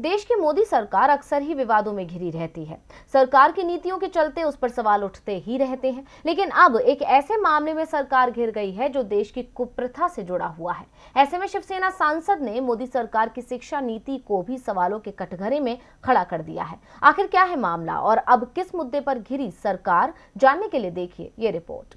देश की मोदी सरकार अक्सर ही विवादों में घिरी रहती है सरकार की नीतियों के चलते उस पर सवाल उठते ही रहते हैं लेकिन अब एक ऐसे मामले में सरकार घिर गई है जो देश की कुप्रथा से जुड़ा हुआ है ऐसे में शिवसेना सांसद ने मोदी सरकार की शिक्षा नीति को भी सवालों के कटघरे में खड़ा कर दिया है आखिर क्या है मामला और अब किस मुद्दे पर घिरी सरकार जानने के लिए देखिए ये रिपोर्ट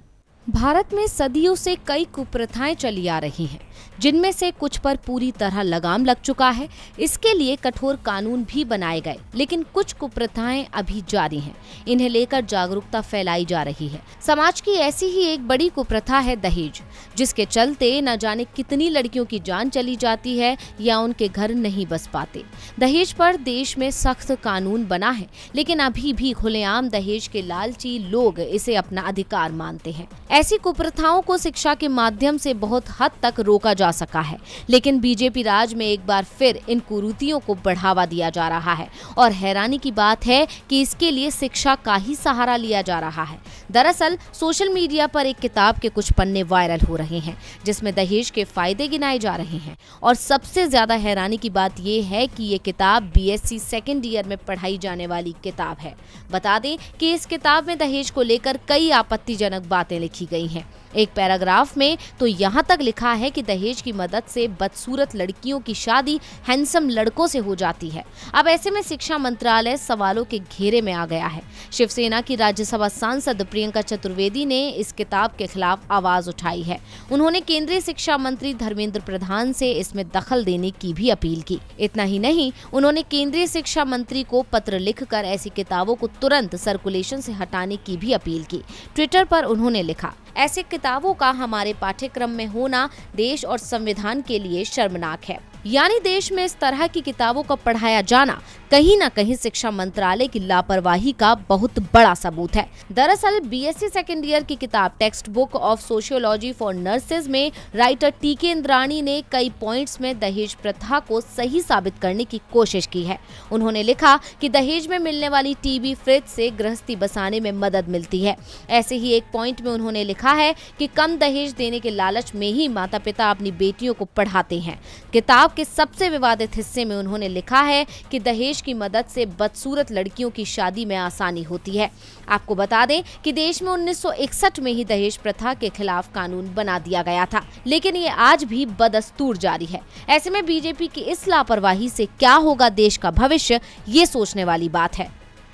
भारत में सदियों से कई कुप्रथाएं चली आ रही हैं जिनमें से कुछ पर पूरी तरह लगाम लग चुका है इसके लिए कठोर कानून भी बनाए गए लेकिन कुछ कुप्रथाएं अभी जारी हैं इन्हें लेकर जागरूकता फैलाई जा रही है समाज की ऐसी ही एक बड़ी कुप्रथा है दहेज जिसके चलते न जाने कितनी लड़कियों की जान चली जाती है या उनके घर नहीं बस पाते दहेज पर देश में सख्त कानून बना है लेकिन अभी भी खुलेआम दहेज के लालची लोग इसे अपना अधिकार मानते हैं ऐसी कुप्रथाओं को शिक्षा के माध्यम से बहुत हद तक रोका जा सका है लेकिन बीजेपी राज में एक बार फिर इन कुरूतियों को बढ़ावा दिया जा रहा है और हैरानी की बात है कि इसके लिए शिक्षा का ही सहारा लिया जा रहा है दरअसल सोशल मीडिया पर एक किताब के कुछ पन्ने वायरल हुए रहे हैं जिसमें दहेज के फायदे गिनाए जा रहे हैं और सबसे ज्यादा हैरानी की बात यह है कि ये किताब बीएससी सेकेंड ईयर में पढ़ाई जाने वाली किताब है बता दें कि इस किताब में दहेज को लेकर कई आपत्तिजनक बातें लिखी गई हैं एक पैराग्राफ में तो यहाँ तक लिखा है कि दहेज की मदद से बदसूरत लड़कियों की शादी हैंडसम लड़कों से हो जाती है अब ऐसे में शिक्षा मंत्रालय सवालों के घेरे में आ गया है शिवसेना की राज्यसभा सांसद प्रियंका चतुर्वेदी ने इस किताब के खिलाफ आवाज उठाई है उन्होंने केंद्रीय शिक्षा मंत्री धर्मेंद्र प्रधान से इसमें दखल देने की भी अपील की इतना ही नहीं उन्होंने केंद्रीय शिक्षा मंत्री को पत्र लिखकर ऐसी किताबों को तुरंत सर्कुलेशन से हटाने की भी अपील की ट्विटर पर उन्होंने लिखा ऐसे किताब किताबों का हमारे पाठ्यक्रम में होना देश और संविधान के लिए शर्मनाक है यानी देश में इस तरह की किताबों का पढ़ाया जाना कहीं न कहीं शिक्षा मंत्रालय की लापरवाही का बहुत बड़ा सबूत है दरअसल बीएससी सेकेंड ईयर की किताब text book of sociology for nurses में राइटर टीके इंद्राणी ने कई पॉइंट्स में दहेज प्रथा को सही साबित करने की कोशिश की है उन्होंने लिखा कि दहेज में मिलने वाली टीबी फ्रिज से गृहस्थी बसाने में मदद मिलती है ऐसे ही एक पॉइंट में उन्होंने लिखा है की कम दहेज देने के लालच में ही माता पिता अपनी बेटियों को पढ़ाते हैं किताब के सबसे विवादित हिस्से में उन्होंने लिखा है कि दहेज की मदद से बदसूरत लड़कियों की शादी में आसानी होती है आपको बता दें कि देश में 1961 में ही दहेज प्रथा के खिलाफ कानून बना दिया गया था लेकिन ये आज भी बदस्तूर जारी है ऐसे में बीजेपी की इस लापरवाही से क्या होगा देश का भविष्य ये सोचने वाली बात है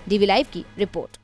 डीवी लाइव की रिपोर्ट